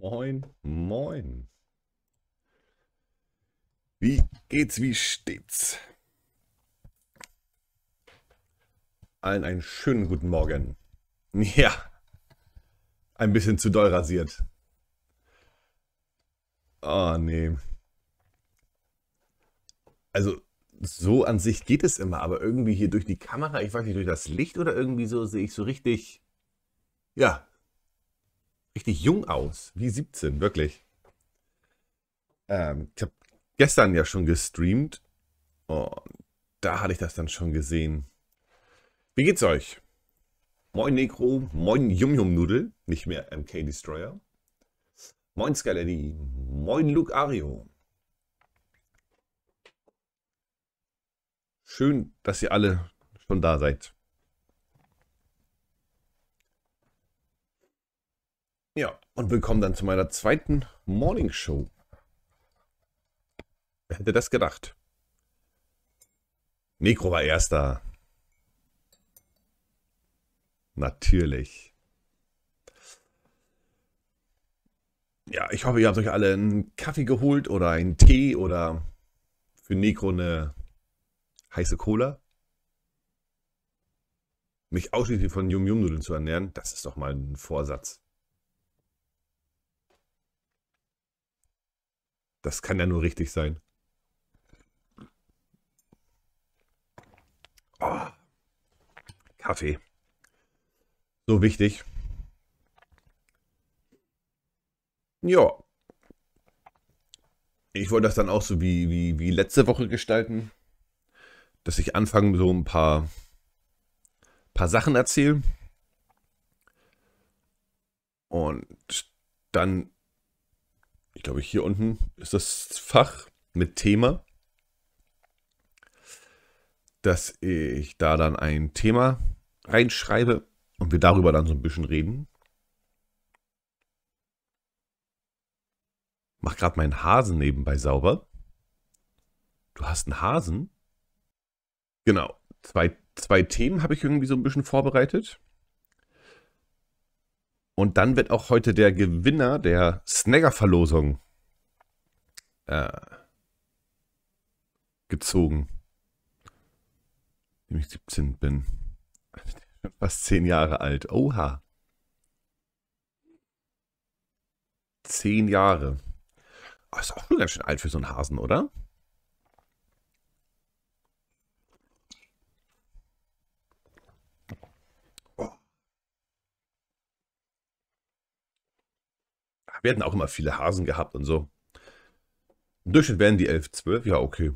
Moin, moin. Wie geht's, wie steht's? Allen einen schönen guten Morgen. Ja, ein bisschen zu doll rasiert. Oh, nee. Also, so an sich geht es immer, aber irgendwie hier durch die Kamera, ich weiß nicht, durch das Licht oder irgendwie so, sehe ich so richtig, ja, richtig jung aus, wie 17, wirklich. Ähm, ich habe gestern ja schon gestreamt und da hatte ich das dann schon gesehen. Wie geht's euch? Moin Negro, moin Yum Yum Nudel, nicht mehr MK Destroyer. Moin Skaletti, moin Luke Ario. Schön, dass ihr alle schon da seid. Ja, und willkommen dann zu meiner zweiten Morning Show. Wer hätte das gedacht? Negro war erster. Natürlich. Ja, ich hoffe, ihr habt euch alle einen Kaffee geholt oder einen Tee oder für Negro eine heiße Cola. Mich ausschließlich von Yum-Yum-Nudeln zu ernähren, das ist doch mal ein Vorsatz. Das kann ja nur richtig sein. Oh. Kaffee. So wichtig. Ja. Ich wollte das dann auch so wie, wie, wie letzte Woche gestalten, dass ich anfange, so ein paar, paar Sachen erzählen. Und dann glaube ich, hier unten ist das Fach mit Thema, dass ich da dann ein Thema reinschreibe und wir darüber dann so ein bisschen reden. Mach gerade meinen Hasen nebenbei sauber. Du hast einen Hasen? Genau. Zwei, zwei Themen habe ich irgendwie so ein bisschen vorbereitet. Und dann wird auch heute der Gewinner der Snagger-Verlosung äh, gezogen. Dem ich 17 bin. Fast 10 Jahre alt. Oha. 10 Jahre. Oh, ist auch schon ganz schön alt für so einen Hasen, oder? Wir hatten auch immer viele Hasen gehabt und so. Im Durchschnitt wären die 11, 12. Ja, okay.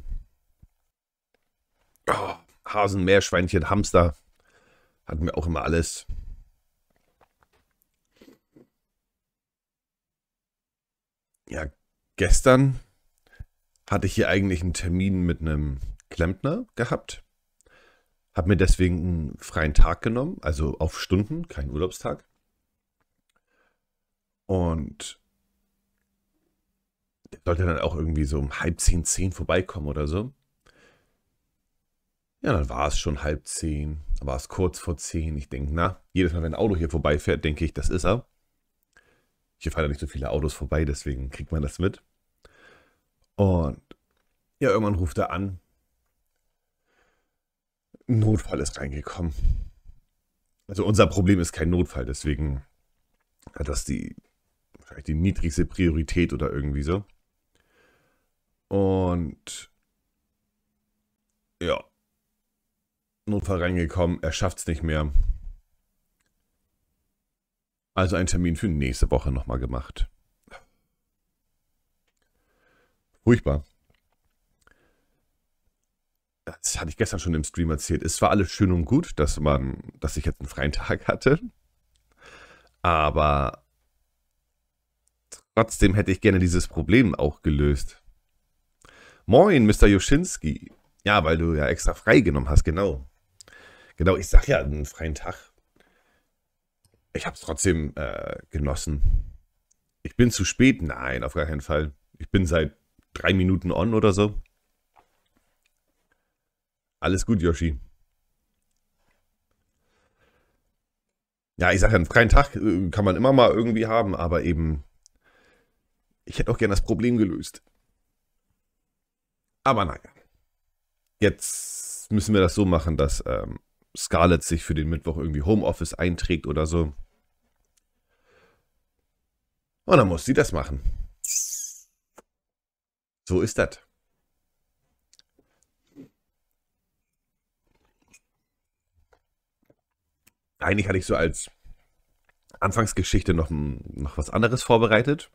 Oh, Hasen, Meerschweinchen, Hamster. Hatten wir auch immer alles. Ja, gestern hatte ich hier eigentlich einen Termin mit einem Klempner gehabt. Habe mir deswegen einen freien Tag genommen, also auf Stunden, keinen Urlaubstag. Und der sollte dann auch irgendwie so um halb zehn, zehn vorbeikommen oder so. Ja, dann war es schon halb zehn, war es kurz vor zehn. Ich denke, na, jedes Mal, wenn ein Auto hier vorbeifährt, denke ich, das ist er. Hier fahren ja nicht so viele Autos vorbei, deswegen kriegt man das mit. Und ja, irgendwann ruft er an. Ein Notfall ist reingekommen. Also unser Problem ist kein Notfall, deswegen hat das die vielleicht die niedrigste Priorität oder irgendwie so. Und ja, Notfall reingekommen, er schafft es nicht mehr. Also einen Termin für nächste Woche nochmal gemacht. Furchtbar. Das hatte ich gestern schon im Stream erzählt. Es war alles schön und gut, dass man, dass ich jetzt einen freien Tag hatte. Aber Trotzdem hätte ich gerne dieses Problem auch gelöst. Moin, Mr. Joschinski. Ja, weil du ja extra freigenommen hast, genau. Genau, ich sag ja einen freien Tag. Ich hab's trotzdem äh, genossen. Ich bin zu spät? Nein, auf gar keinen Fall. Ich bin seit drei Minuten on oder so. Alles gut, Yoshi. Ja, ich sag ja, einen freien Tag äh, kann man immer mal irgendwie haben, aber eben ich hätte auch gern das Problem gelöst. Aber naja. Jetzt müssen wir das so machen, dass ähm, Scarlett sich für den Mittwoch irgendwie Homeoffice einträgt oder so. Und dann muss sie das machen. So ist das. Eigentlich hatte ich so als Anfangsgeschichte noch, noch was anderes vorbereitet.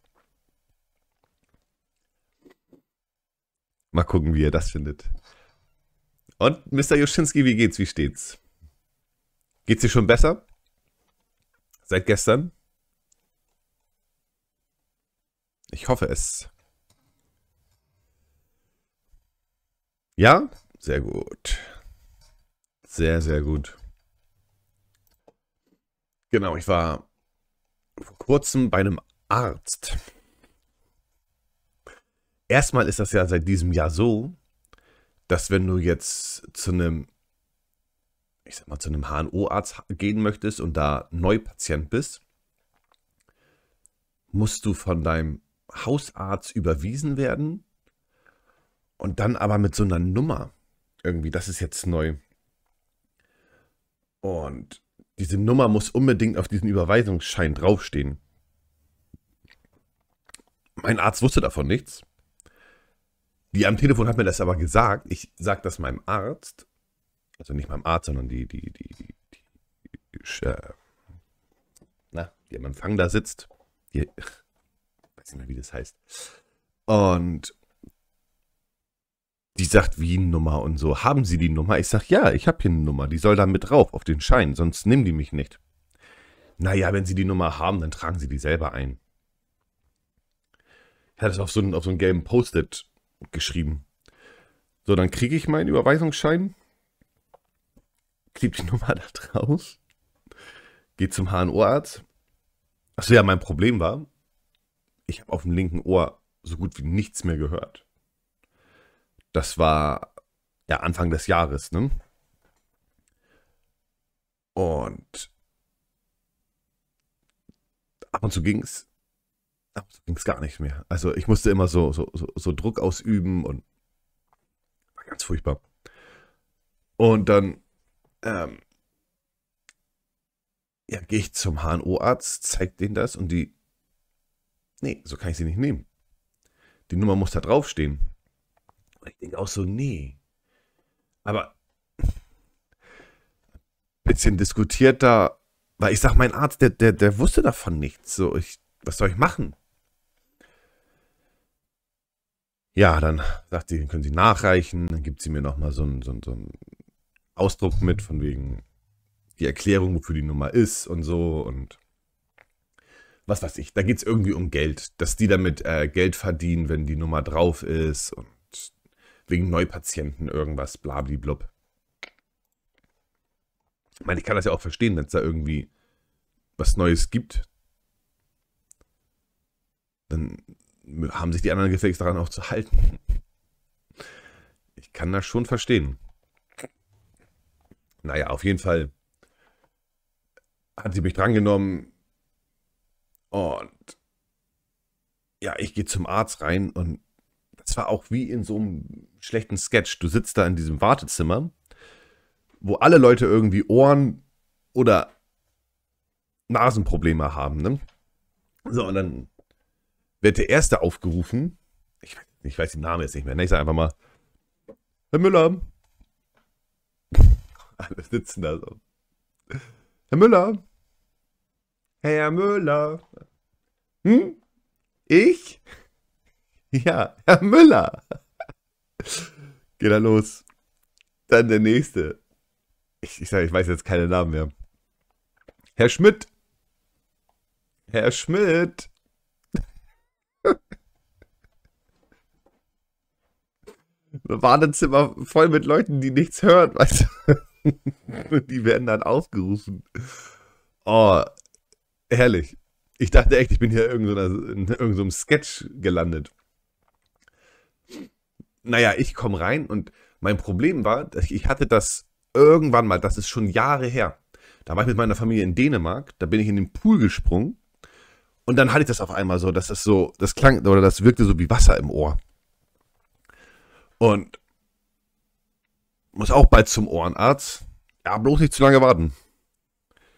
Mal gucken, wie ihr das findet. Und Mr. Juschinski, wie geht's? Wie steht's? Geht's dir schon besser? Seit gestern? Ich hoffe es. Ja? Sehr gut. Sehr, sehr gut. Genau, ich war vor kurzem bei einem Arzt erstmal ist das ja seit diesem Jahr so, dass wenn du jetzt zu einem, ich sag mal, zu einem HNO-Arzt gehen möchtest und da Neupatient bist, musst du von deinem Hausarzt überwiesen werden und dann aber mit so einer Nummer. Irgendwie, das ist jetzt neu. Und diese Nummer muss unbedingt auf diesen Überweisungsschein draufstehen. Mein Arzt wusste davon nichts. Die am Telefon hat mir das aber gesagt. Ich sage das meinem Arzt. Also nicht meinem Arzt, sondern die, die, die, die, die, die äh, na, die am Empfang da sitzt. Die, weiß nicht mehr, wie das heißt. Und die sagt, Wien-Nummer und so. Haben Sie die Nummer? Ich sage, ja, ich habe hier eine Nummer. Die soll da mit drauf, auf den Schein, sonst nehmen die mich nicht. Naja, wenn Sie die Nummer haben, dann tragen Sie die selber ein. Ich hatte es auf so einen, auf so einen gelben Post-it geschrieben. So, dann kriege ich meinen Überweisungsschein, klebe die Nummer da draus, gehe zum HNO-Arzt. Achso, ja, mein Problem war, ich habe auf dem linken Ohr so gut wie nichts mehr gehört. Das war ja Anfang des Jahres, ne? Und ab und zu ging es aber ging es gar nicht mehr. Also ich musste immer so, so, so, so Druck ausüben und war ganz furchtbar. Und dann ähm, ja, gehe ich zum HNO-Arzt, zeige denen das und die, nee, so kann ich sie nicht nehmen. Die Nummer muss da draufstehen. Und ich denke auch so, nee. Aber ein bisschen diskutiert da, weil ich sag, mein Arzt, der, der, der wusste davon nichts. So, ich, was soll ich machen? Ja, dann sagt sie, können Sie nachreichen. Dann gibt sie mir nochmal so einen, so, einen, so einen Ausdruck mit, von wegen die Erklärung, wofür die Nummer ist und so. Und was weiß ich, da geht es irgendwie um Geld, dass die damit äh, Geld verdienen, wenn die Nummer drauf ist und wegen Neupatienten irgendwas, blablablub. Ich meine, ich kann das ja auch verstehen, wenn es da irgendwie was Neues gibt. Dann haben sich die anderen gefälligst daran auch zu halten. Ich kann das schon verstehen. Naja, auf jeden Fall hat sie mich drangenommen und ja, ich gehe zum Arzt rein und das war auch wie in so einem schlechten Sketch. Du sitzt da in diesem Wartezimmer, wo alle Leute irgendwie Ohren oder Nasenprobleme haben, ne? So, und dann wird der Erste aufgerufen. Ich, ich weiß den Namen jetzt nicht mehr. Ne? Ich sage einfach mal, Herr Müller. Alle sitzen da so. Herr Müller. Herr Müller. Hm? Ich? Ja, Herr Müller. Geht da los. Dann der nächste. Ich, ich sage, ich weiß jetzt keine Namen mehr. Herr Schmidt. Herr Schmidt. Wartezimmer voll mit Leuten, die nichts hören, weißt du? die werden dann aufgerufen. Oh, herrlich. Ich dachte echt, ich bin hier irgend so einer, in irgendeinem so Sketch gelandet. Naja, ich komme rein und mein Problem war, ich hatte das irgendwann mal, das ist schon Jahre her. Da war ich mit meiner Familie in Dänemark, da bin ich in den Pool gesprungen und dann hatte ich das auf einmal so, dass das so, das klang oder das wirkte so wie Wasser im Ohr. Und muss auch bald zum Ohrenarzt. Ja, bloß nicht zu lange warten.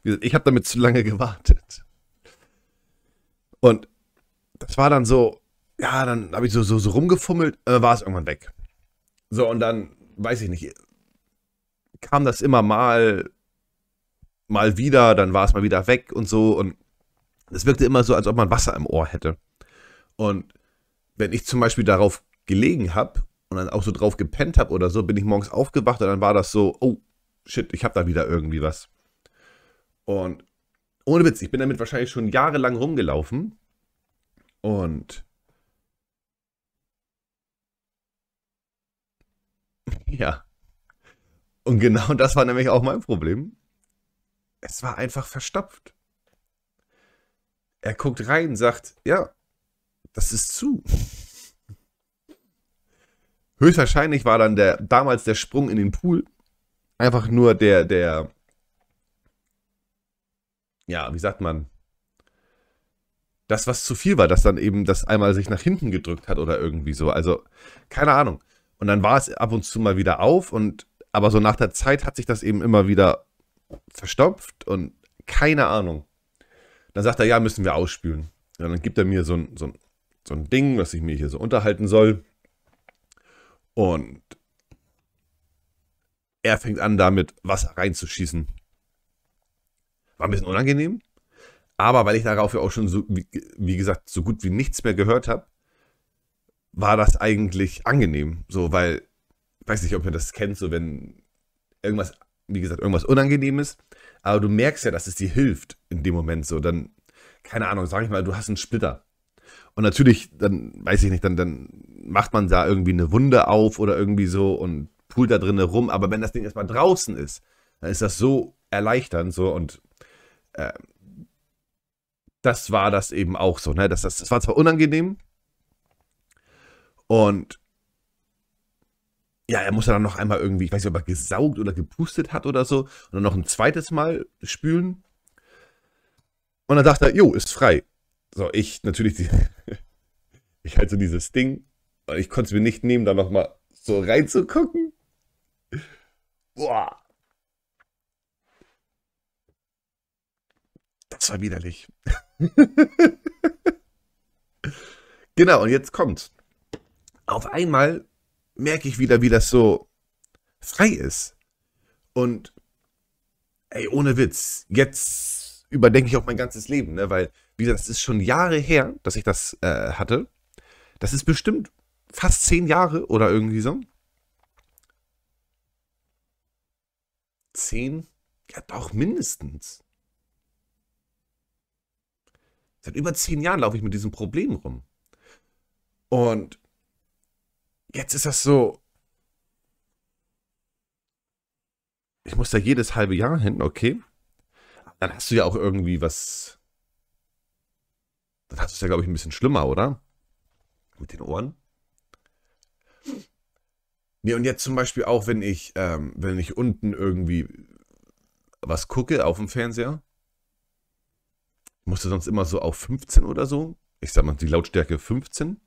Ich habe damit zu lange gewartet. Und das war dann so, ja, dann habe ich so, so, so rumgefummelt, äh, war es irgendwann weg. So, und dann, weiß ich nicht, kam das immer mal, mal wieder, dann war es mal wieder weg und so. Und es wirkte immer so, als ob man Wasser im Ohr hätte. Und wenn ich zum Beispiel darauf gelegen habe und dann auch so drauf gepennt habe oder so, bin ich morgens aufgewacht und dann war das so, oh, shit, ich habe da wieder irgendwie was. Und ohne Witz, ich bin damit wahrscheinlich schon jahrelang rumgelaufen und ja. Und genau das war nämlich auch mein Problem. Es war einfach verstopft. Er guckt rein, sagt, ja, das ist zu. Höchstwahrscheinlich war dann der, damals der Sprung in den Pool einfach nur der, der, ja, wie sagt man, das, was zu viel war, dass dann eben das einmal sich nach hinten gedrückt hat oder irgendwie so. Also, keine Ahnung. Und dann war es ab und zu mal wieder auf und, aber so nach der Zeit hat sich das eben immer wieder verstopft und keine Ahnung. Dann sagt er, ja, müssen wir ausspülen. Und dann gibt er mir so ein, so ein, so ein Ding, was ich mir hier so unterhalten soll. Und er fängt an, damit Wasser reinzuschießen. War ein bisschen unangenehm, aber weil ich darauf ja auch schon so, wie, wie gesagt, so gut wie nichts mehr gehört habe, war das eigentlich angenehm. So, weil, ich weiß nicht, ob ihr das kennt, so wenn irgendwas, wie gesagt, irgendwas unangenehm ist, aber du merkst ja, dass es dir hilft in dem Moment so, dann, keine Ahnung, sag ich mal, du hast einen Splitter und natürlich, dann weiß ich nicht, dann, dann macht man da irgendwie eine Wunde auf oder irgendwie so und pult da drinnen rum. Aber wenn das Ding erstmal draußen ist, dann ist das so erleichternd so und äh, das war das eben auch so. Ne? Das, das, das war zwar unangenehm und ja, er muss dann noch einmal irgendwie, ich weiß nicht, ob er gesaugt oder gepustet hat oder so, und dann noch ein zweites Mal spülen. Und dann dachte er, jo, ist frei. So, ich natürlich, die, ich halte so dieses Ding und ich konnte es mir nicht nehmen, da nochmal so reinzugucken. Boah. Das war widerlich. genau, und jetzt kommt's. Auf einmal merke ich wieder, wie das so frei ist. Und ey, ohne Witz, jetzt überdenke ich auch mein ganzes Leben, ne? weil wie gesagt, es ist schon Jahre her, dass ich das äh, hatte. Das ist bestimmt fast zehn Jahre oder irgendwie so. Zehn? Ja, doch, mindestens. Seit über zehn Jahren laufe ich mit diesem Problem rum. Und jetzt ist das so. Ich muss da jedes halbe Jahr hin, okay? Dann hast du ja auch irgendwie was dann hast du es ja, glaube ich, ein bisschen schlimmer, oder? Mit den Ohren. Nee, und jetzt zum Beispiel auch, wenn ich, ähm, wenn ich unten irgendwie was gucke auf dem Fernseher, musste sonst immer so auf 15 oder so. Ich sag mal, die Lautstärke 15.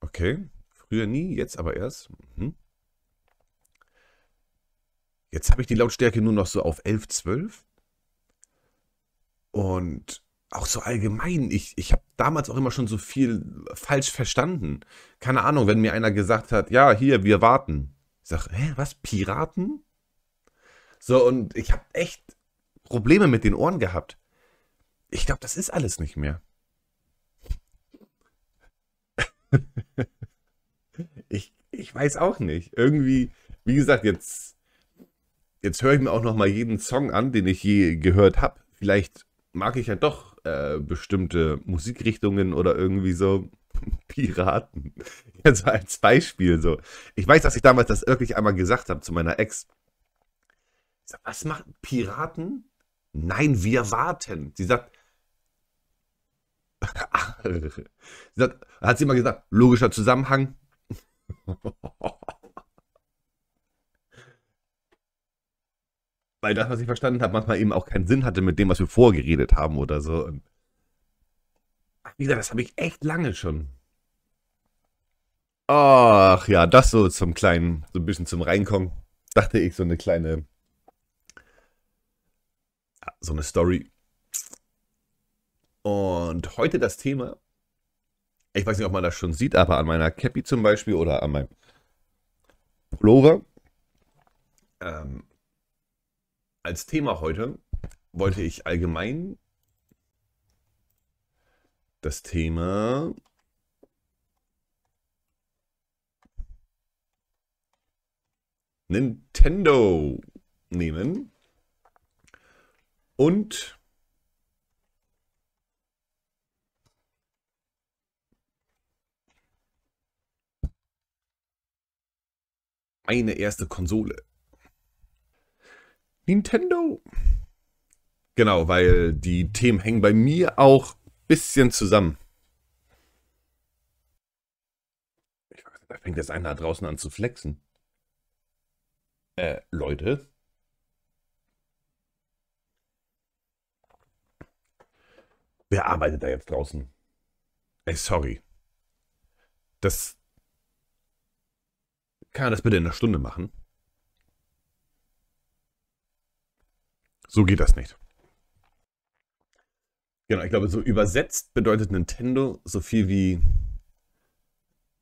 Okay, früher nie, jetzt aber erst. Mhm. Jetzt habe ich die Lautstärke nur noch so auf 11, 12. Und auch so allgemein, ich, ich habe damals auch immer schon so viel falsch verstanden. Keine Ahnung, wenn mir einer gesagt hat, ja, hier, wir warten. Ich sage, hä, was, Piraten? So, und ich habe echt Probleme mit den Ohren gehabt. Ich glaube, das ist alles nicht mehr. ich, ich weiß auch nicht. Irgendwie, wie gesagt, jetzt, jetzt höre ich mir auch noch mal jeden Song an, den ich je gehört habe. Vielleicht mag ich ja doch äh, bestimmte Musikrichtungen oder irgendwie so Piraten. Also als Beispiel so. Ich weiß, dass ich damals das wirklich einmal gesagt habe zu meiner Ex. Sag, was machen Piraten? Nein, wir warten. Sie sagt, sie sagt, hat sie immer gesagt, logischer Zusammenhang. weil das, was ich verstanden habe, manchmal eben auch keinen Sinn hatte mit dem, was wir vorgeredet haben oder so. Und wie gesagt, das habe ich echt lange schon. Ach ja, das so zum kleinen, so ein bisschen zum Reinkommen. Dachte ich, so eine kleine, ja, so eine Story. Und heute das Thema, ich weiß nicht, ob man das schon sieht, aber an meiner Cappy zum Beispiel oder an meinem Pullover ähm, als Thema heute wollte ich allgemein das Thema Nintendo nehmen und eine erste Konsole. Nintendo. Genau, weil die Themen hängen bei mir auch ein bisschen zusammen. Ich weiß, da fängt jetzt einer draußen an zu flexen. Äh, Leute. Wer arbeitet da jetzt draußen? Ey, sorry. Das. Kann er das bitte in einer Stunde machen? So geht das nicht. Genau, ich glaube, so übersetzt bedeutet Nintendo so viel wie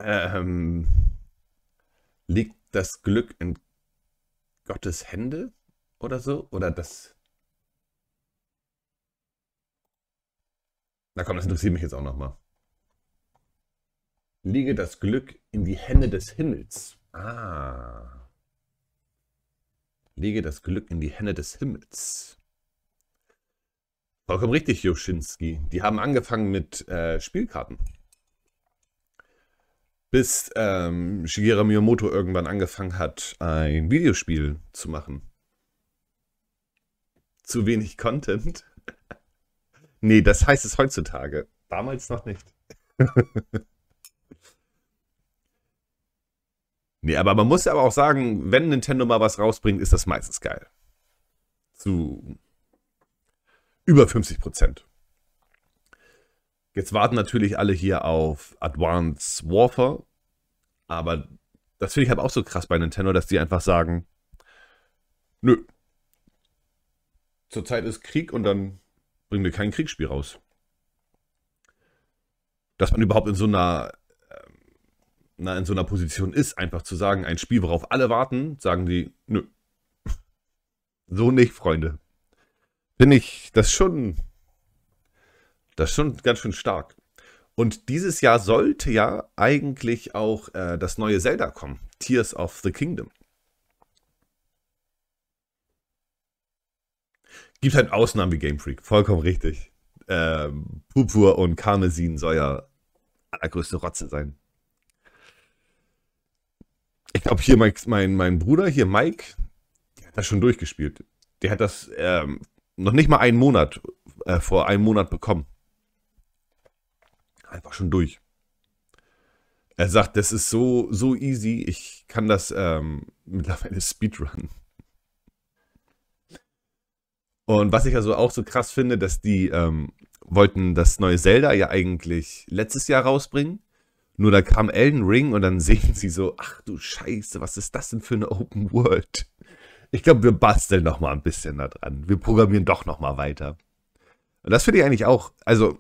ähm, liegt das Glück in Gottes Hände oder so? Oder das. Na komm, das interessiert mich jetzt auch nochmal. Liege das Glück in die Hände des Himmels. Ah. Lege das Glück in die Hände des Himmels. Vollkommen richtig, Joschinski. Die haben angefangen mit äh, Spielkarten. Bis ähm, Shigeru Miyamoto irgendwann angefangen hat, ein Videospiel zu machen. Zu wenig Content. nee, das heißt es heutzutage. Damals noch nicht. Nee, aber man muss aber auch sagen, wenn Nintendo mal was rausbringt, ist das meistens geil. Zu über 50 Prozent. Jetzt warten natürlich alle hier auf Advanced Warfare, aber das finde ich halt auch so krass bei Nintendo, dass die einfach sagen, nö, zurzeit ist Krieg und dann bringen wir kein Kriegsspiel raus. Dass man überhaupt in so einer na, in so einer Position ist, einfach zu sagen, ein Spiel, worauf alle warten, sagen die, nö. So nicht, Freunde. Finde ich das schon, das schon ganz schön stark. Und dieses Jahr sollte ja eigentlich auch äh, das neue Zelda kommen, Tears of the Kingdom. Gibt halt Ausnahmen wie Game Freak, vollkommen richtig. Ähm, Purpur und Karmesin soll ja allergrößte Rotze sein. Ich glaube, hier mein, mein, mein Bruder, hier Mike, der hat das schon durchgespielt. Der hat das ähm, noch nicht mal einen Monat, äh, vor einem Monat bekommen. Einfach schon durch. Er sagt, das ist so, so easy, ich kann das ähm, mittlerweile speedrunnen. Und was ich also auch so krass finde, dass die ähm, wollten das neue Zelda ja eigentlich letztes Jahr rausbringen. Nur da kam Elden Ring und dann sehen sie so, ach du Scheiße, was ist das denn für eine Open World? Ich glaube, wir basteln noch mal ein bisschen da dran. Wir programmieren doch noch mal weiter. Und das finde ich eigentlich auch, also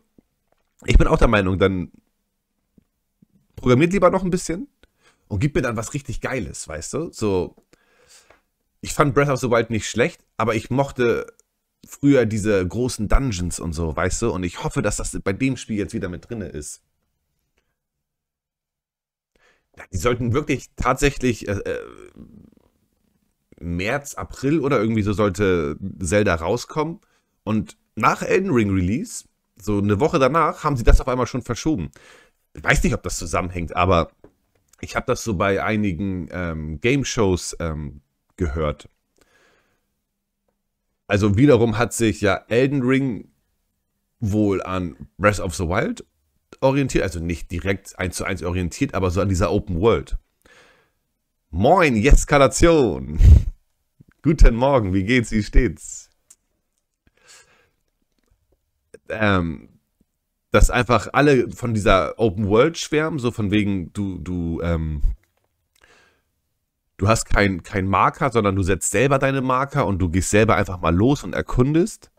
ich bin auch der Meinung, dann programmiert lieber noch ein bisschen und gib mir dann was richtig Geiles, weißt du? So, ich fand Breath of the Wild nicht schlecht, aber ich mochte früher diese großen Dungeons und so, weißt du? Und ich hoffe, dass das bei dem Spiel jetzt wieder mit drin ist die sollten wirklich tatsächlich äh, äh, März, April oder irgendwie so sollte Zelda rauskommen. Und nach Elden Ring Release, so eine Woche danach, haben sie das auf einmal schon verschoben. Ich weiß nicht, ob das zusammenhängt, aber ich habe das so bei einigen ähm, Game-Shows ähm, gehört. Also wiederum hat sich ja Elden Ring wohl an Breath of the Wild orientiert, also nicht direkt eins zu eins orientiert, aber so an dieser Open World. Moin, Eskalation. Guten Morgen, wie geht's, wie steht's? Ähm, dass einfach alle von dieser Open World schwärmen, so von wegen, du, du, ähm, du hast keinen kein Marker, sondern du setzt selber deine Marker und du gehst selber einfach mal los und erkundest.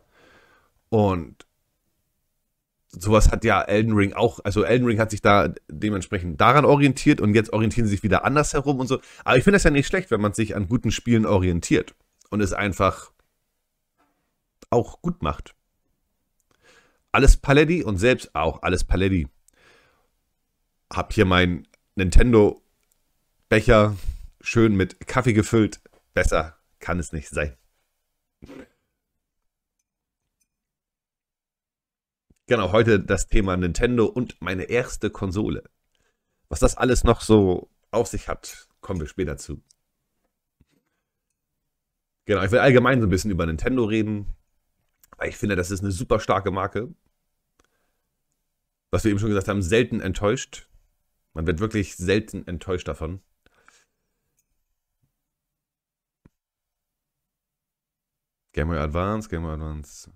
Und sowas hat ja Elden Ring auch, also Elden Ring hat sich da dementsprechend daran orientiert und jetzt orientieren sie sich wieder andersherum und so. Aber ich finde das ja nicht schlecht, wenn man sich an guten Spielen orientiert und es einfach auch gut macht. Alles Paletti und selbst auch alles Paletti. Hab hier meinen Nintendo Becher schön mit Kaffee gefüllt. Besser kann es nicht sein. Genau, heute das Thema Nintendo und meine erste Konsole. Was das alles noch so auf sich hat, kommen wir später zu. Genau, ich will allgemein so ein bisschen über Nintendo reden, weil ich finde, das ist eine super starke Marke. Was wir eben schon gesagt haben, selten enttäuscht. Man wird wirklich selten enttäuscht davon. Game Boy Advance, Game Boy Advance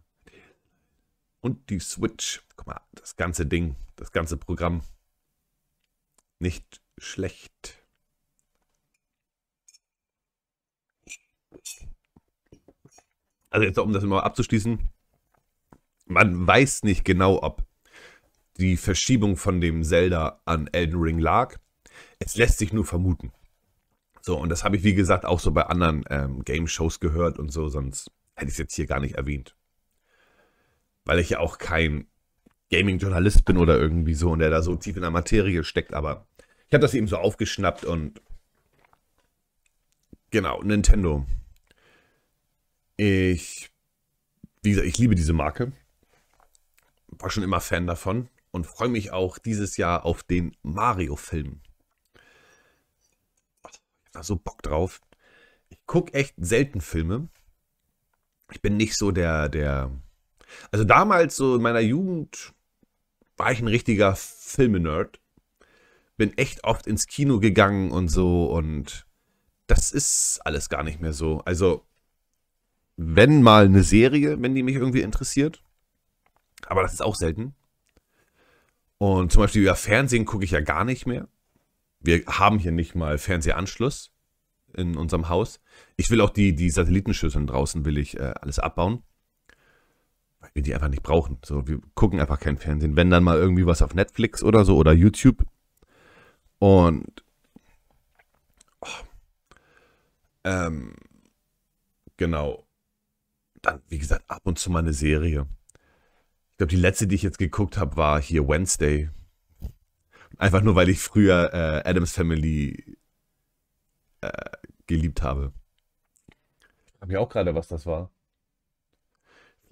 und die Switch. Guck mal, das ganze Ding, das ganze Programm. Nicht schlecht. Also jetzt, um das mal abzuschließen, man weiß nicht genau, ob die Verschiebung von dem Zelda an Elden Ring lag. Es lässt sich nur vermuten. So, und das habe ich, wie gesagt, auch so bei anderen ähm, Game-Shows gehört und so, sonst hätte ich es jetzt hier gar nicht erwähnt weil ich ja auch kein Gaming-Journalist bin oder irgendwie so und der da so tief in der Materie steckt, aber ich habe das eben so aufgeschnappt und genau, Nintendo. Ich, wie gesagt, ich liebe diese Marke. War schon immer Fan davon und freue mich auch dieses Jahr auf den Mario-Film. Ich habe so Bock drauf. Ich gucke echt selten Filme. Ich bin nicht so der, der also damals, so in meiner Jugend, war ich ein richtiger Filmenerd. Bin echt oft ins Kino gegangen und so und das ist alles gar nicht mehr so. Also, wenn mal eine Serie, wenn die mich irgendwie interessiert, aber das ist auch selten. Und zum Beispiel über Fernsehen gucke ich ja gar nicht mehr. Wir haben hier nicht mal Fernsehanschluss in unserem Haus. Ich will auch die, die Satellitenschüsseln draußen, will ich äh, alles abbauen weil wir die einfach nicht brauchen. So, wir gucken einfach kein Fernsehen. Wenn dann mal irgendwie was auf Netflix oder so oder YouTube. Und oh, ähm, genau. Dann, wie gesagt, ab und zu mal eine Serie. Ich glaube, die letzte, die ich jetzt geguckt habe, war hier Wednesday. Einfach nur, weil ich früher äh, Adams Family äh, geliebt habe. Ich habe ja auch gerade, was das war.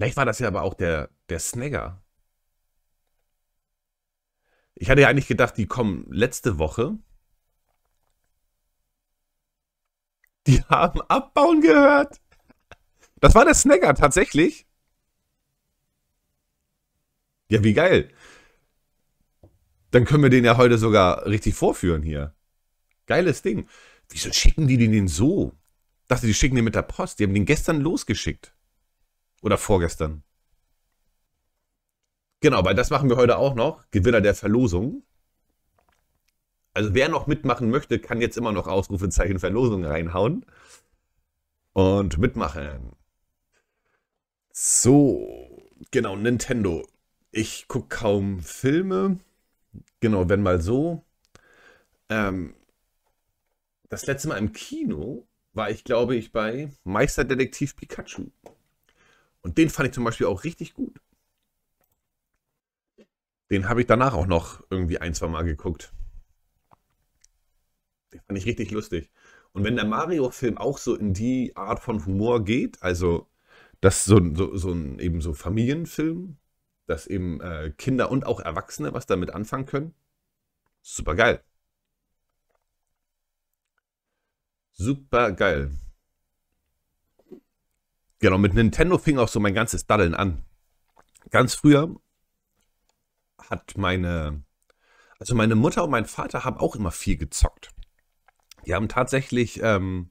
Vielleicht war das ja aber auch der, der Snagger. Ich hatte ja eigentlich gedacht, die kommen letzte Woche. Die haben abbauen gehört. Das war der Snagger tatsächlich. Ja, wie geil. Dann können wir den ja heute sogar richtig vorführen hier. Geiles Ding. Wieso schicken die den so? Ich dachte, die schicken den mit der Post. Die haben den gestern losgeschickt. Oder vorgestern. Genau, weil das machen wir heute auch noch. Gewinner der Verlosung. Also wer noch mitmachen möchte, kann jetzt immer noch Ausrufezeichen Verlosung reinhauen. Und mitmachen. So, genau, Nintendo. Ich gucke kaum Filme. Genau, wenn mal so. Ähm, das letzte Mal im Kino war ich, glaube ich, bei Meisterdetektiv Pikachu. Und den fand ich zum Beispiel auch richtig gut. Den habe ich danach auch noch irgendwie ein, zwei Mal geguckt. Den fand ich richtig lustig. Und wenn der Mario-Film auch so in die Art von Humor geht, also das so, so, so ein eben so Familienfilm, dass eben äh, Kinder und auch Erwachsene was damit anfangen können, super geil. Super geil. Genau, mit Nintendo fing auch so mein ganzes Daddeln an. Ganz früher hat meine, also meine Mutter und mein Vater haben auch immer viel gezockt. Die haben tatsächlich, ähm,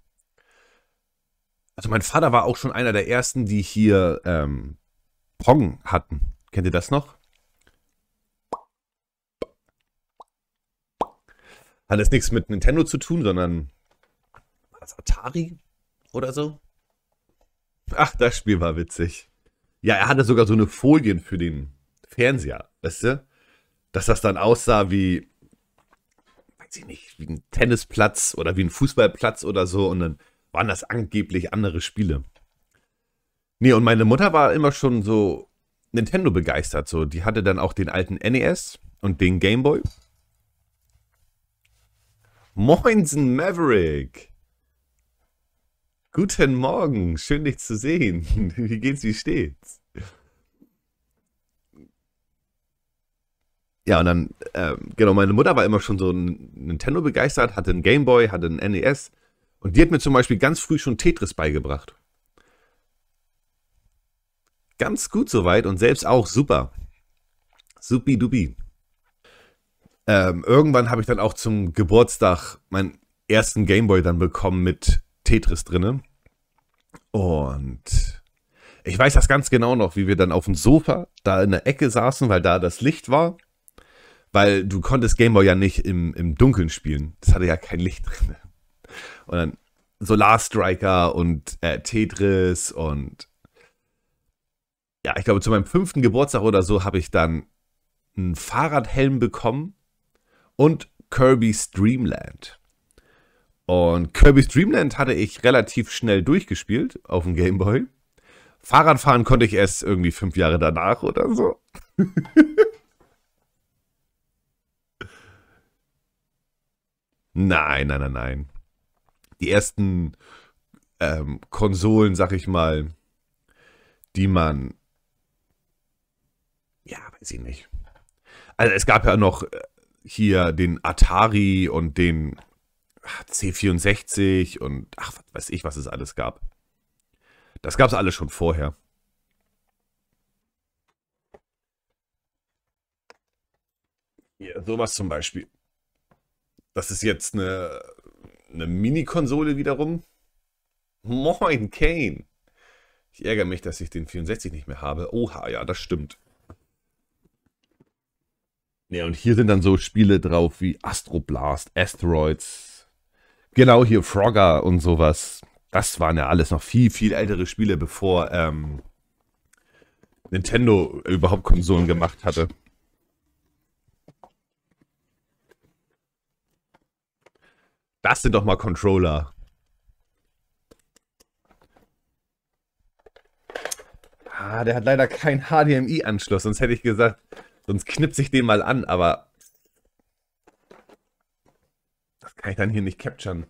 also mein Vater war auch schon einer der ersten, die hier ähm, Pong hatten. Kennt ihr das noch? Hat das nichts mit Nintendo zu tun, sondern war das Atari oder so? Ach, das Spiel war witzig. Ja, er hatte sogar so eine Folien für den Fernseher, weißt du? Dass das dann aussah wie, weiß ich nicht, wie ein Tennisplatz oder wie ein Fußballplatz oder so. Und dann waren das angeblich andere Spiele. Nee, und meine Mutter war immer schon so Nintendo begeistert. So, die hatte dann auch den alten NES und den Gameboy. Moinsen Maverick. Guten Morgen, schön dich zu sehen. Wie geht's, wie steht's? Ja, und dann, äh, genau, meine Mutter war immer schon so Nintendo begeistert, hatte einen Gameboy, hatte einen NES. Und die hat mir zum Beispiel ganz früh schon Tetris beigebracht. Ganz gut soweit und selbst auch super. supi dubi. Ähm, irgendwann habe ich dann auch zum Geburtstag meinen ersten Gameboy dann bekommen mit Tetris drinne. Und ich weiß das ganz genau noch, wie wir dann auf dem Sofa da in der Ecke saßen, weil da das Licht war. Weil du konntest Gameboy ja nicht im, im Dunkeln spielen. Das hatte ja kein Licht drin. Und dann Solar Striker und äh, Tetris und ja, ich glaube, zu meinem fünften Geburtstag oder so habe ich dann einen Fahrradhelm bekommen und Kirby's Dreamland. Und Kirby's Dreamland hatte ich relativ schnell durchgespielt auf dem Gameboy. Fahrradfahren konnte ich erst irgendwie fünf Jahre danach oder so. nein, nein, nein, nein. Die ersten ähm, Konsolen, sag ich mal, die man. Ja, weiß ich nicht. Also es gab ja noch äh, hier den Atari und den Ah, C64 und ach, was weiß ich, was es alles gab. Das gab es alles schon vorher. Hier, sowas zum Beispiel. Das ist jetzt eine, eine Mini-Konsole wiederum. Moin, Kane. Ich ärgere mich, dass ich den 64 nicht mehr habe. Oha, ja, das stimmt. Ja, und hier sind dann so Spiele drauf wie Astroblast, Asteroids, Genau, hier Frogger und sowas. Das waren ja alles noch viel, viel ältere Spiele, bevor ähm, Nintendo überhaupt Konsolen gemacht hatte. Das sind doch mal Controller. Ah, der hat leider keinen HDMI-Anschluss, sonst hätte ich gesagt, sonst knipse ich den mal an, aber kann ich dann hier nicht capturen.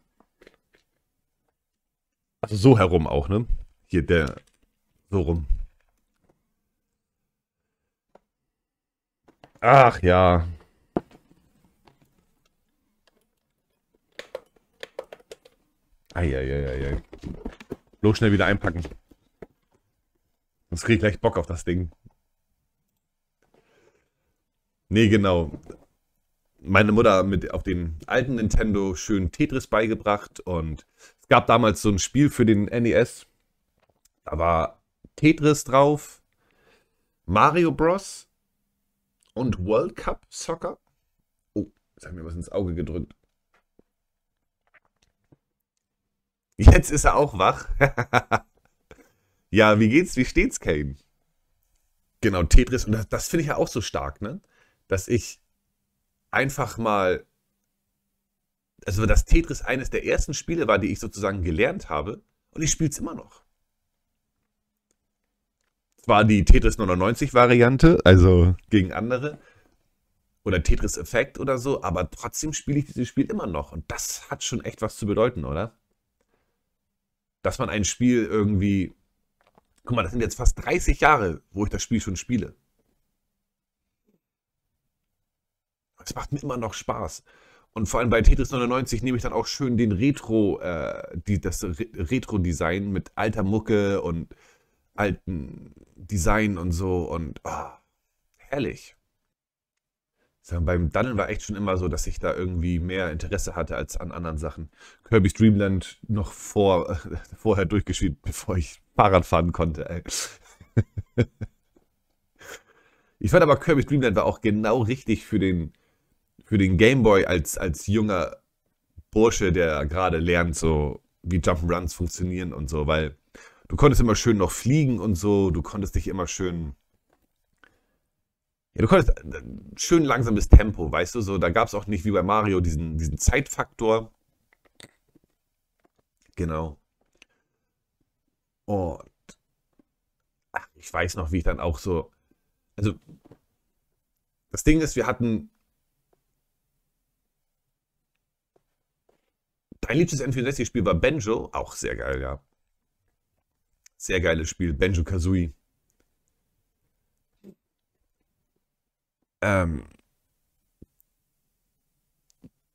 Also so herum auch, ne? Hier der, so rum. Ach ja. Eieieiei. Los schnell wieder einpacken. Sonst kriege ich gleich Bock auf das Ding. Nee, genau meine Mutter mit auf dem alten Nintendo schön Tetris beigebracht und es gab damals so ein Spiel für den NES. Da war Tetris drauf, Mario Bros. und World Cup Soccer. Oh, jetzt hat mir was ins Auge gedrückt. Jetzt ist er auch wach. ja, wie geht's? Wie steht's, Kane? Genau, Tetris. Und das, das finde ich ja auch so stark, ne? Dass ich einfach mal, also dass Tetris eines der ersten Spiele war, die ich sozusagen gelernt habe und ich spiele es immer noch. Zwar die Tetris 99 Variante, also gegen andere, oder Tetris Effekt oder so, aber trotzdem spiele ich dieses Spiel immer noch. Und das hat schon echt was zu bedeuten, oder? Dass man ein Spiel irgendwie. Guck mal, das sind jetzt fast 30 Jahre, wo ich das Spiel schon spiele. Es macht mir immer noch Spaß. Und vor allem bei Tetris 99 nehme ich dann auch schön den Retro, äh, die, das Re Retro-Design mit alter Mucke und alten Design und so und oh, herrlich. Sagen, beim Daddeln war echt schon immer so, dass ich da irgendwie mehr Interesse hatte als an anderen Sachen. Kirby's Dreamland noch vor, äh, vorher durchgespielt, bevor ich Fahrrad fahren konnte. ich fand aber Kirby's Dreamland war auch genau richtig für den für den Gameboy als, als junger Bursche, der gerade lernt, so wie Jump'n'Runs funktionieren und so, weil du konntest immer schön noch fliegen und so, du konntest dich immer schön. Ja, du konntest äh, schön langsames Tempo, weißt du, so, da gab es auch nicht wie bei Mario diesen, diesen Zeitfaktor. Genau. Und ach, ich weiß noch, wie ich dann auch so. Also, das Ding ist, wir hatten Mein liebstes N64-Spiel war Banjo, auch sehr geil, ja. Sehr geiles Spiel, Banjo Kazooie. Ähm,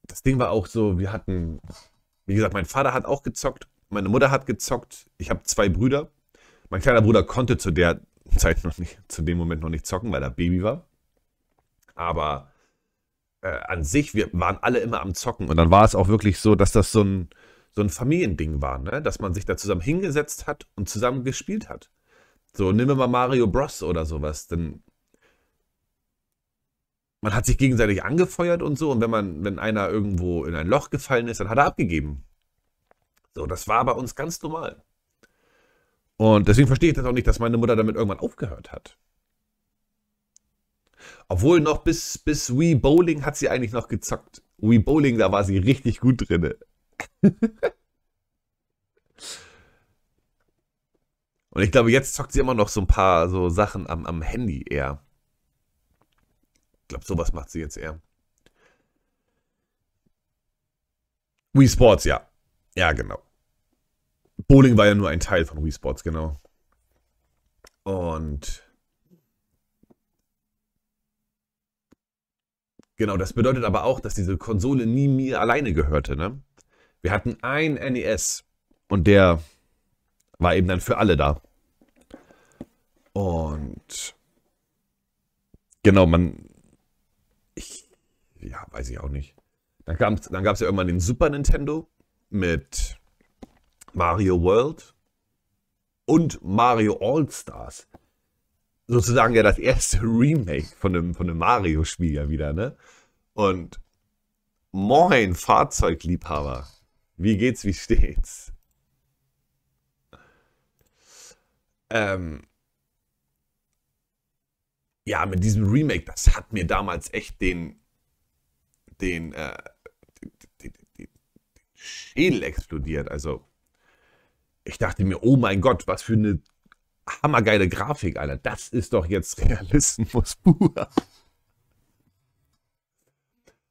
das Ding war auch so, wir hatten, wie gesagt, mein Vater hat auch gezockt, meine Mutter hat gezockt, ich habe zwei Brüder. Mein kleiner Bruder konnte zu der Zeit noch nicht, zu dem Moment noch nicht zocken, weil er Baby war. Aber äh, an sich, wir waren alle immer am Zocken und dann war es auch wirklich so, dass das so ein, so ein Familiending war, ne? dass man sich da zusammen hingesetzt hat und zusammen gespielt hat. So, nehmen wir mal Mario Bros. oder sowas, denn man hat sich gegenseitig angefeuert und so und wenn man, wenn einer irgendwo in ein Loch gefallen ist, dann hat er abgegeben. So, das war bei uns ganz normal. Und deswegen verstehe ich das auch nicht, dass meine Mutter damit irgendwann aufgehört hat. Obwohl noch bis, bis Wii Bowling hat sie eigentlich noch gezockt. Wii Bowling, da war sie richtig gut drinne. Und ich glaube, jetzt zockt sie immer noch so ein paar so Sachen am, am Handy eher. Ich glaube, sowas macht sie jetzt eher. Wii Sports, ja. Ja, genau. Bowling war ja nur ein Teil von Wii Sports, genau. Und Genau, das bedeutet aber auch, dass diese Konsole nie mir alleine gehörte. Ne? Wir hatten ein NES und der war eben dann für alle da. Und genau, man. Ich. Ja, weiß ich auch nicht. Dann gab es dann gab's ja irgendwann den Super Nintendo mit Mario World und Mario All-Stars sozusagen ja das erste Remake von einem, von einem Mario-Spiel ja wieder, ne? Und moin, Fahrzeugliebhaber. Wie geht's, wie steht's? Ähm, ja, mit diesem Remake, das hat mir damals echt den, den, äh, den, den, den, Schädel explodiert. Also, ich dachte mir, oh mein Gott, was für eine hammergeile Grafik, Alter. Das ist doch jetzt Realismus pur.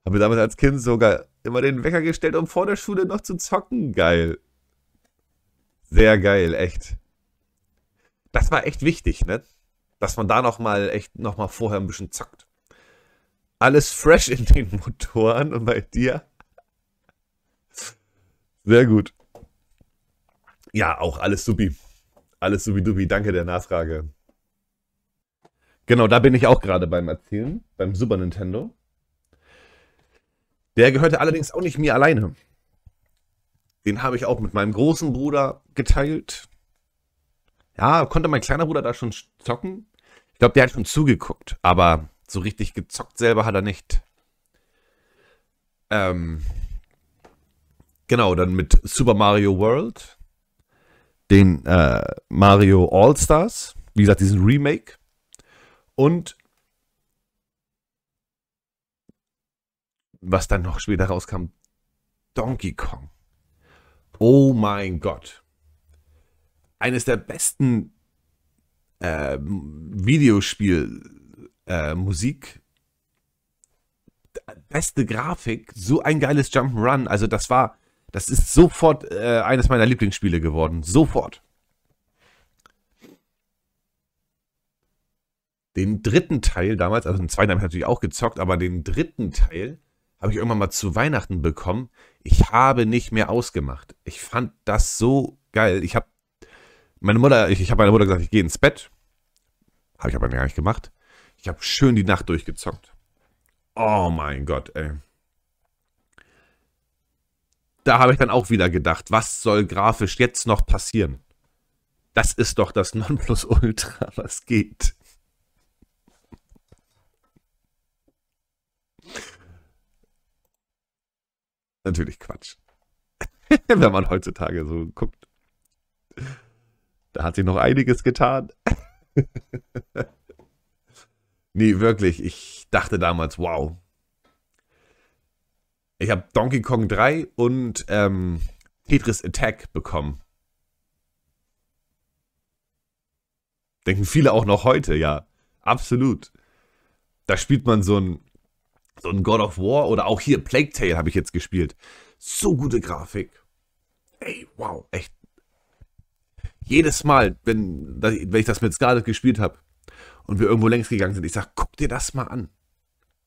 Habe damals als Kind sogar immer den Wecker gestellt, um vor der Schule noch zu zocken. Geil. Sehr geil, echt. Das war echt wichtig, ne? Dass man da nochmal echt nochmal vorher ein bisschen zockt. Alles fresh in den Motoren und bei dir. Sehr gut. Ja, auch alles subi. Alles subidubi, danke der Nachfrage. Genau, da bin ich auch gerade beim Erzählen, beim Super Nintendo. Der gehörte allerdings auch nicht mir alleine. Den habe ich auch mit meinem großen Bruder geteilt. Ja, konnte mein kleiner Bruder da schon zocken? Ich glaube, der hat schon zugeguckt, aber so richtig gezockt selber hat er nicht. Ähm, genau, dann mit Super Mario World den äh, Mario All-Stars, wie gesagt, diesen Remake. Und was dann noch später rauskam, Donkey Kong. Oh mein Gott. Eines der besten äh, videospiel Äh, beste Grafik, so ein geiles Jump'n'Run. Also das war das ist sofort äh, eines meiner Lieblingsspiele geworden. Sofort. Den dritten Teil damals, also den zweiten habe ich natürlich auch gezockt, aber den dritten Teil habe ich irgendwann mal zu Weihnachten bekommen. Ich habe nicht mehr ausgemacht. Ich fand das so geil. Ich habe meine Mutter, ich, ich habe meiner Mutter gesagt, ich gehe ins Bett. Habe ich aber gar nicht gemacht. Ich habe schön die Nacht durchgezockt. Oh mein Gott, ey da habe ich dann auch wieder gedacht, was soll grafisch jetzt noch passieren? Das ist doch das Nonplusultra, was geht. Natürlich Quatsch. Wenn man heutzutage so guckt. Da hat sich noch einiges getan. nee, wirklich. Ich dachte damals, wow, ich habe Donkey Kong 3 und ähm, Tetris Attack bekommen. Denken viele auch noch heute, ja. Absolut. Da spielt man so ein, so ein God of War oder auch hier Plague Tale habe ich jetzt gespielt. So gute Grafik. Ey, wow, echt. Jedes Mal, wenn, wenn ich das mit Scarlet gespielt habe und wir irgendwo längst gegangen sind, ich sage, guck dir das mal an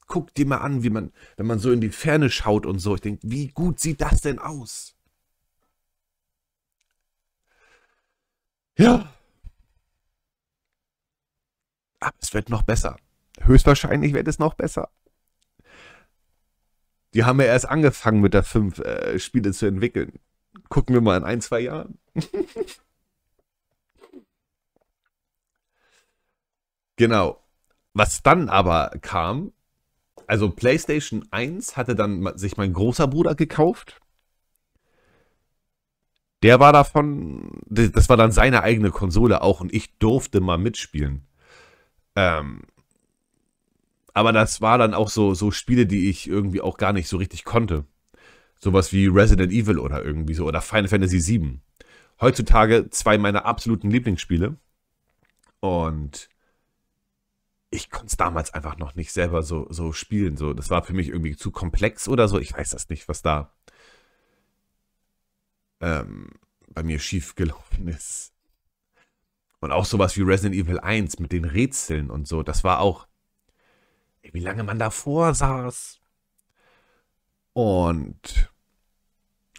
guck dir mal an, wie man, wenn man so in die Ferne schaut und so. Ich denke, wie gut sieht das denn aus? Ja. Aber es wird noch besser. Höchstwahrscheinlich wird es noch besser. Die haben ja erst angefangen mit der 5 äh, Spiele zu entwickeln. Gucken wir mal in ein, zwei Jahren. genau. Was dann aber kam, also PlayStation 1 hatte dann sich mein großer Bruder gekauft. Der war davon, das war dann seine eigene Konsole auch und ich durfte mal mitspielen. Ähm, aber das war dann auch so, so Spiele, die ich irgendwie auch gar nicht so richtig konnte. Sowas wie Resident Evil oder irgendwie so oder Final Fantasy VII. Heutzutage zwei meiner absoluten Lieblingsspiele. Und ich konnte es damals einfach noch nicht selber so, so spielen. So, das war für mich irgendwie zu komplex oder so. Ich weiß das nicht, was da ähm, bei mir schiefgelaufen ist. Und auch sowas wie Resident Evil 1 mit den Rätseln und so, das war auch, ey, wie lange man davor saß. Und.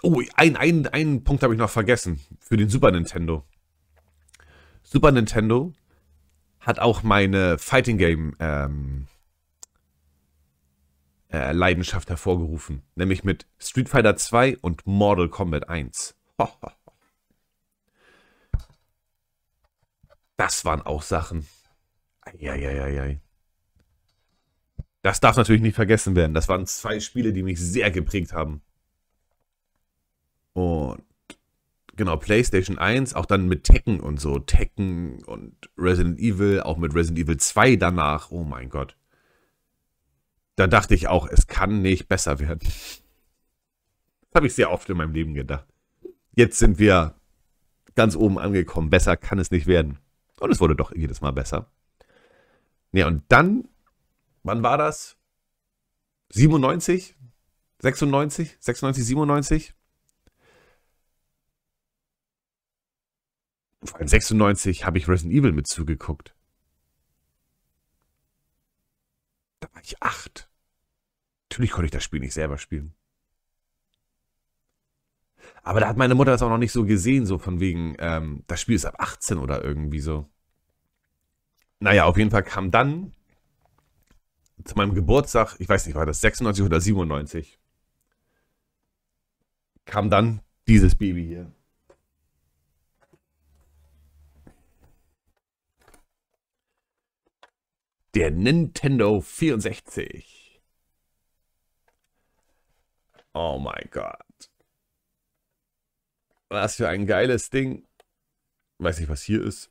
Oh, ein, ein, einen Punkt habe ich noch vergessen. Für den Super Nintendo. Super Nintendo hat auch meine Fighting Game ähm, äh, Leidenschaft hervorgerufen. Nämlich mit Street Fighter 2 und Mortal Kombat 1. Das waren auch Sachen. Eieieiei. Das darf natürlich nicht vergessen werden. Das waren zwei Spiele, die mich sehr geprägt haben. Und genau, PlayStation 1, auch dann mit Tekken und so. Tekken und Resident Evil, auch mit Resident Evil 2 danach. Oh mein Gott. Da dachte ich auch, es kann nicht besser werden. Das habe ich sehr oft in meinem Leben gedacht. Jetzt sind wir ganz oben angekommen. Besser kann es nicht werden. Und es wurde doch jedes Mal besser. Ja, und dann, wann war das? 97? 96? 96, 97? vor allem 96 habe ich Resident Evil mit zugeguckt. Da war ich acht. Natürlich konnte ich das Spiel nicht selber spielen. Aber da hat meine Mutter das auch noch nicht so gesehen, so von wegen, ähm, das Spiel ist ab 18 oder irgendwie so. Naja, auf jeden Fall kam dann zu meinem Geburtstag, ich weiß nicht, war das 96 oder 97, kam dann dieses Baby hier. der Nintendo 64. Oh mein Gott. Was für ein geiles Ding. Weiß nicht, was hier ist.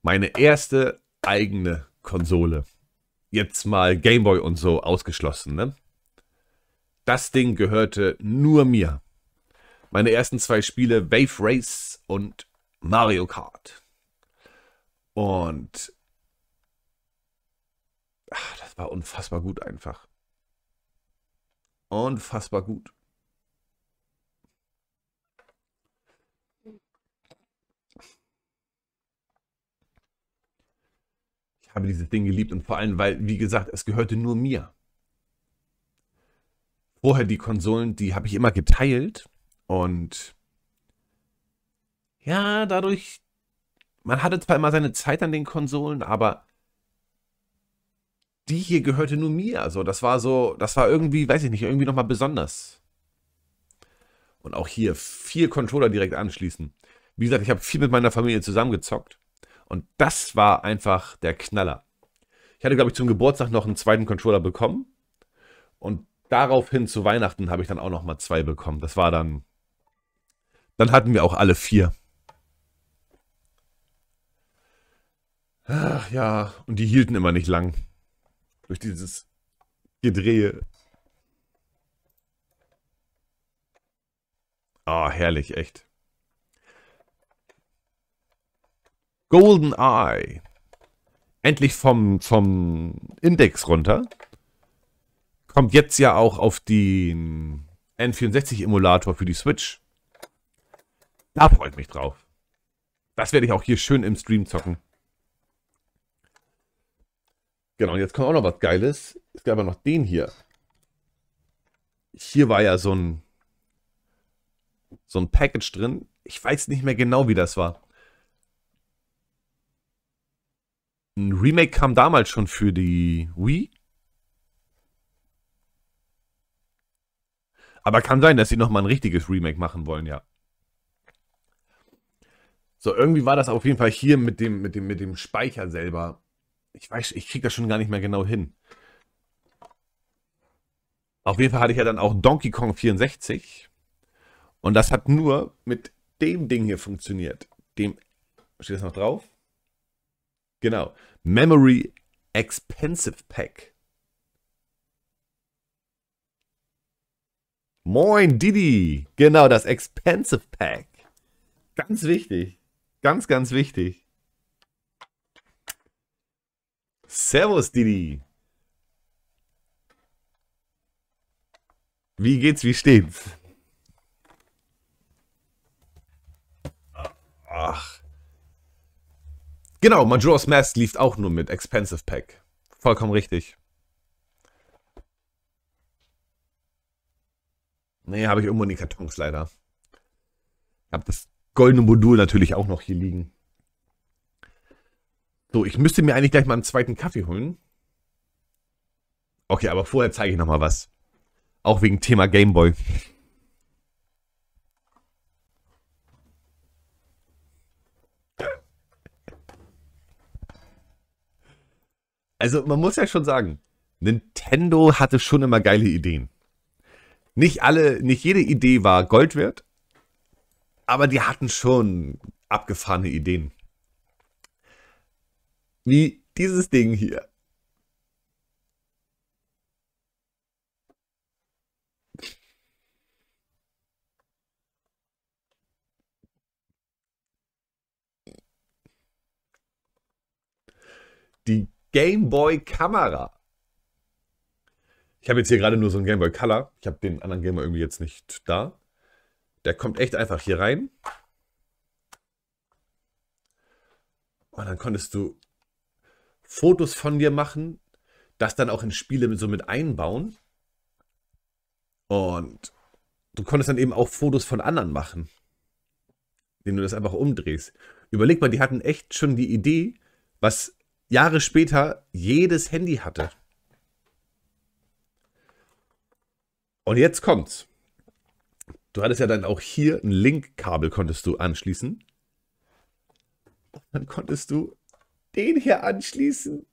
Meine erste eigene Konsole. Jetzt mal Gameboy und so ausgeschlossen, ne? Das Ding gehörte nur mir. Meine ersten zwei Spiele Wave Race und Mario Kart. Und ach, das war unfassbar gut einfach. Unfassbar gut. Ich habe dieses Ding geliebt und vor allem, weil, wie gesagt, es gehörte nur mir. Vorher die Konsolen, die habe ich immer geteilt und ja, dadurch, man hatte zwar immer seine Zeit an den Konsolen, aber die hier gehörte nur mir. Also das war so, das war irgendwie, weiß ich nicht, irgendwie nochmal besonders. Und auch hier vier Controller direkt anschließen. Wie gesagt, ich habe viel mit meiner Familie zusammengezockt. Und das war einfach der Knaller. Ich hatte, glaube ich, zum Geburtstag noch einen zweiten Controller bekommen. Und daraufhin zu Weihnachten habe ich dann auch nochmal zwei bekommen. Das war dann. Dann hatten wir auch alle vier. Ach ja, und die hielten immer nicht lang. Durch dieses Gedrehe. Ah, oh, herrlich, echt. Golden Eye. Endlich vom, vom Index runter. Kommt jetzt ja auch auf den N64-Emulator für die Switch. Da freut mich drauf. Das werde ich auch hier schön im Stream zocken. Genau, und jetzt kommt auch noch was Geiles. Es gab ja noch den hier. Hier war ja so ein, so ein Package drin. Ich weiß nicht mehr genau, wie das war. Ein Remake kam damals schon für die Wii. Aber kann sein, dass sie nochmal ein richtiges Remake machen wollen, ja. So, irgendwie war das auf jeden Fall hier mit dem, mit dem, mit dem Speicher selber ich weiß, ich kriege das schon gar nicht mehr genau hin. Auf jeden Fall hatte ich ja dann auch Donkey Kong 64. Und das hat nur mit dem Ding hier funktioniert. Dem, steht das noch drauf? Genau. Memory Expensive Pack. Moin Didi. Genau, das Expensive Pack. Ganz wichtig. Ganz, ganz wichtig. Servus, Didi. Wie geht's, wie steht's? Ach. Genau, Majora's Mask lief auch nur mit Expensive Pack. Vollkommen richtig. Nee, habe ich irgendwo in den Kartons leider. Ich habe das goldene Modul natürlich auch noch hier liegen. So, ich müsste mir eigentlich gleich mal einen zweiten Kaffee holen. Okay, aber vorher zeige ich nochmal was. Auch wegen Thema Gameboy. Also man muss ja schon sagen, Nintendo hatte schon immer geile Ideen. Nicht alle, nicht jede Idee war Gold wert, aber die hatten schon abgefahrene Ideen. Wie dieses Ding hier. Die Gameboy-Kamera. Ich habe jetzt hier gerade nur so einen Gameboy Color. Ich habe den anderen Gameboy irgendwie jetzt nicht da. Der kommt echt einfach hier rein. Und dann konntest du Fotos von dir machen, das dann auch in Spiele so mit einbauen. Und du konntest dann eben auch Fotos von anderen machen, indem du das einfach umdrehst. Überleg mal, die hatten echt schon die Idee, was Jahre später jedes Handy hatte. Und jetzt kommt's. Du hattest ja dann auch hier ein Linkkabel konntest du anschließen. Und dann konntest du den hier anschließen.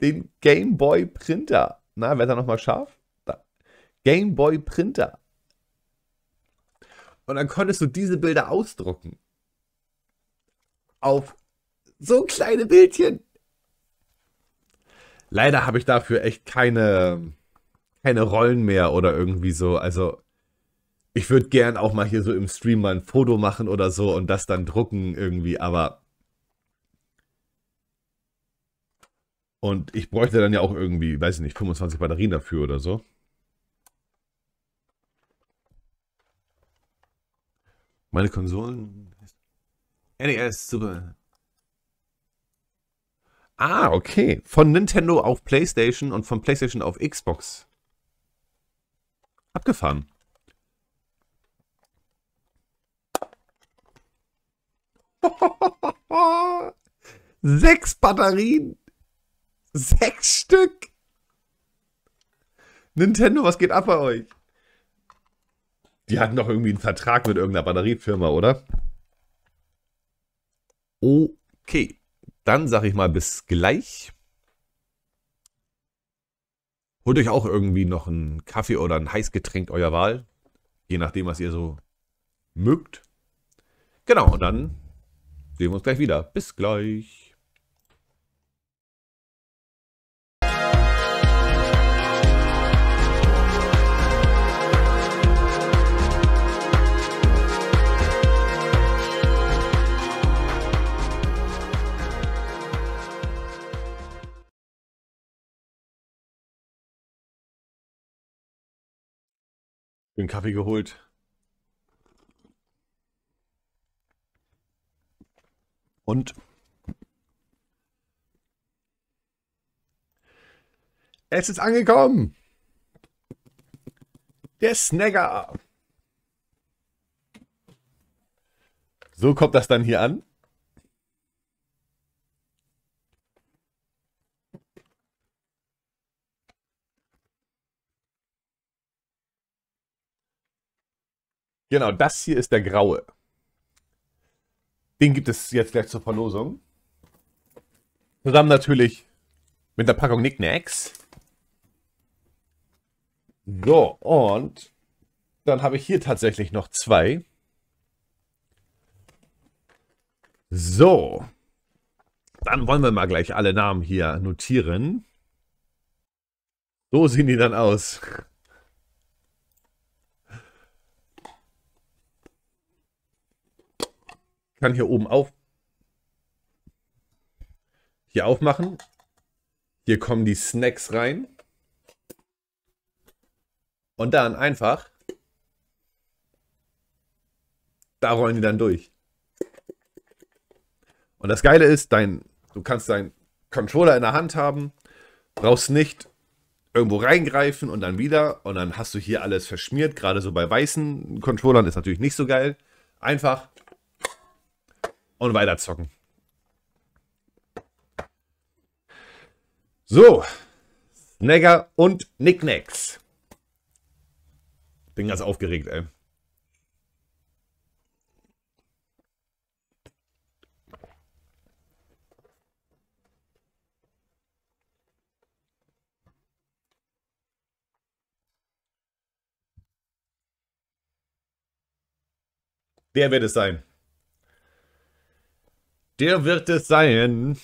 Den Game Boy Printer. Na, wird da nochmal scharf? Da. Game Boy Printer. Und dann konntest du diese Bilder ausdrucken. Auf so kleine Bildchen. Leider habe ich dafür echt keine, keine Rollen mehr oder irgendwie so. Also, ich würde gern auch mal hier so im Stream mal ein Foto machen oder so und das dann drucken irgendwie, aber Und ich bräuchte dann ja auch irgendwie, weiß ich nicht, 25 Batterien dafür oder so. Meine Konsolen. NES, super. Ah, okay. Von Nintendo auf PlayStation und von PlayStation auf Xbox. Abgefahren. Sechs Batterien. Sechs Stück? Nintendo, was geht ab bei euch? Die hatten doch irgendwie einen Vertrag mit irgendeiner Batteriefirma, oder? Okay. Dann sag ich mal bis gleich. Holt euch auch irgendwie noch einen Kaffee oder ein Heißgetränk eurer Wahl. Je nachdem, was ihr so mögt. Genau, und dann sehen wir uns gleich wieder. Bis gleich. Den Kaffee geholt. Und es ist angekommen. Der Snagger. So kommt das dann hier an. Genau, das hier ist der graue. Den gibt es jetzt gleich zur Verlosung. Zusammen natürlich mit der Packung Knickknacks. So, und dann habe ich hier tatsächlich noch zwei. So, dann wollen wir mal gleich alle Namen hier notieren. So sehen die dann aus. kann hier oben auf, hier aufmachen. Hier kommen die Snacks rein. Und dann einfach, da rollen die dann durch. Und das Geile ist, dein, du kannst deinen Controller in der Hand haben, brauchst nicht irgendwo reingreifen und dann wieder und dann hast du hier alles verschmiert. Gerade so bei weißen Controllern ist natürlich nicht so geil. Einfach und weiterzocken. So, Snagger und Nicknacks. Bin ganz aufgeregt, ey. Wer wird es sein? Der wird es sein.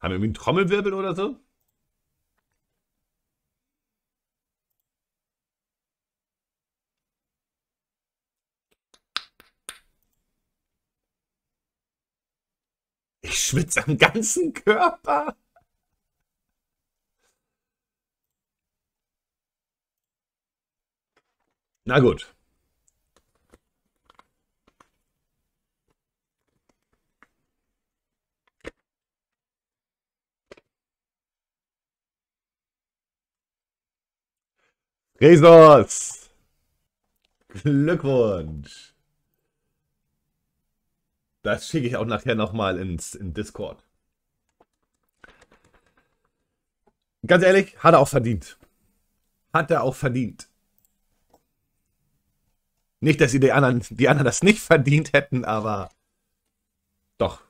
Haben wir irgendwie einen Trommelwirbel oder so? Ich schwitze am ganzen Körper. Na gut. Resos! Glückwunsch! Das schicke ich auch nachher nochmal ins in Discord. Ganz ehrlich, hat er auch verdient. Hat er auch verdient. Nicht, dass ihr die anderen, die anderen das nicht verdient hätten, aber doch.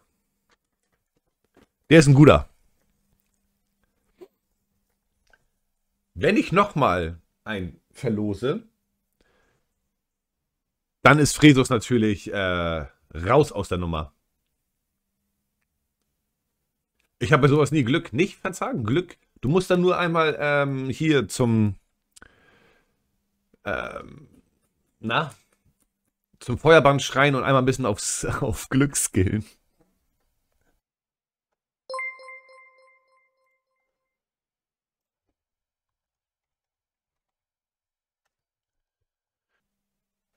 Der ist ein guter. Wenn ich nochmal ein verlose, dann ist Fresus natürlich äh, raus aus der Nummer. Ich habe sowas nie Glück. Nicht verzagen, Glück. Du musst dann nur einmal ähm, hier zum. Ähm, na? Zum Feuerband schreien und einmal ein bisschen aufs, auf Glück skillen.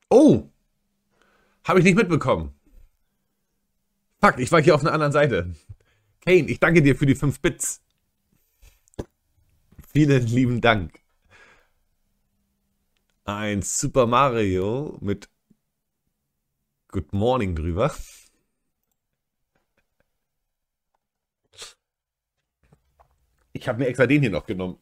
Oh! Habe ich nicht mitbekommen. Fuck, ich war hier auf einer anderen Seite. Kane, ich danke dir für die 5 Bits. Vielen lieben Dank. Ein Super Mario mit Good Morning drüber. Ich habe mir extra den hier noch genommen.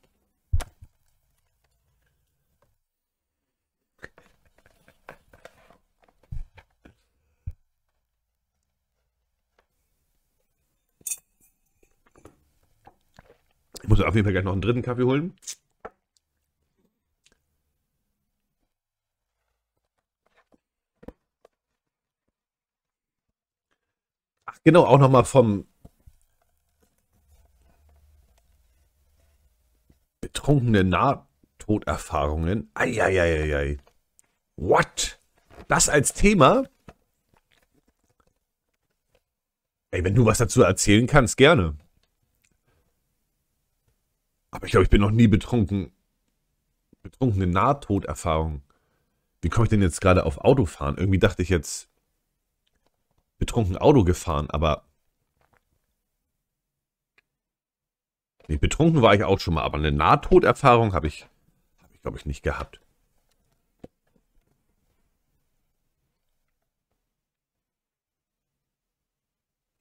muss auf jeden Fall gleich noch einen dritten Kaffee holen. Ach, genau, auch nochmal vom betrunkene Nahtoderfahrungen. Eieieiei. What? Das als Thema? Ey, wenn du was dazu erzählen kannst, gerne. Aber ich glaube, ich bin noch nie betrunken. Betrunkene Nahtoderfahrung. Wie komme ich denn jetzt gerade auf Autofahren? Irgendwie dachte ich jetzt betrunken Auto gefahren, aber. Nee, betrunken war ich auch schon mal, aber eine Nahtoderfahrung habe ich, hab ich glaube ich, nicht gehabt.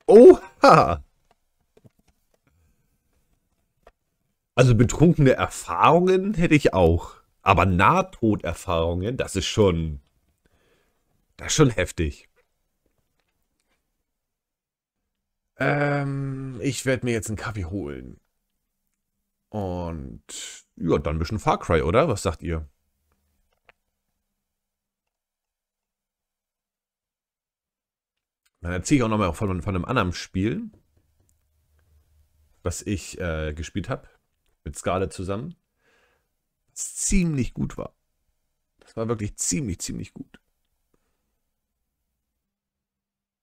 Oha! Also betrunkene Erfahrungen hätte ich auch. Aber Nahtoderfahrungen, das ist schon. Das ist schon heftig. Ähm, ich werde mir jetzt einen Kaffee holen. Und ja, dann ein bisschen Far Cry, oder? Was sagt ihr? Dann erzähle ich auch nochmal von, von einem anderen Spiel, was ich äh, gespielt habe mit Scarlett zusammen, was ziemlich gut war. Das war wirklich ziemlich, ziemlich gut.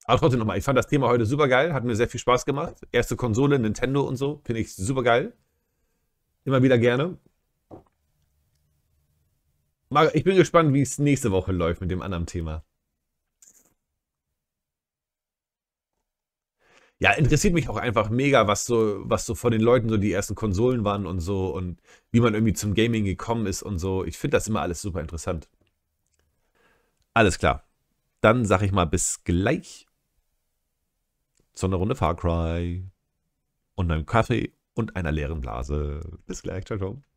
Aber trotzdem nochmal, ich fand das Thema heute super geil, hat mir sehr viel Spaß gemacht. Erste Konsole, Nintendo und so, finde ich super geil. Immer wieder gerne. Ich bin gespannt, wie es nächste Woche läuft mit dem anderen Thema. ja, interessiert mich auch einfach mega, was so, was so von den Leuten so die ersten Konsolen waren und so und wie man irgendwie zum Gaming gekommen ist und so. Ich finde das immer alles super interessant. Alles klar. Dann sag ich mal bis gleich zu einer Runde Far Cry und einem Kaffee und einer leeren Blase. Bis gleich, ciao, ciao.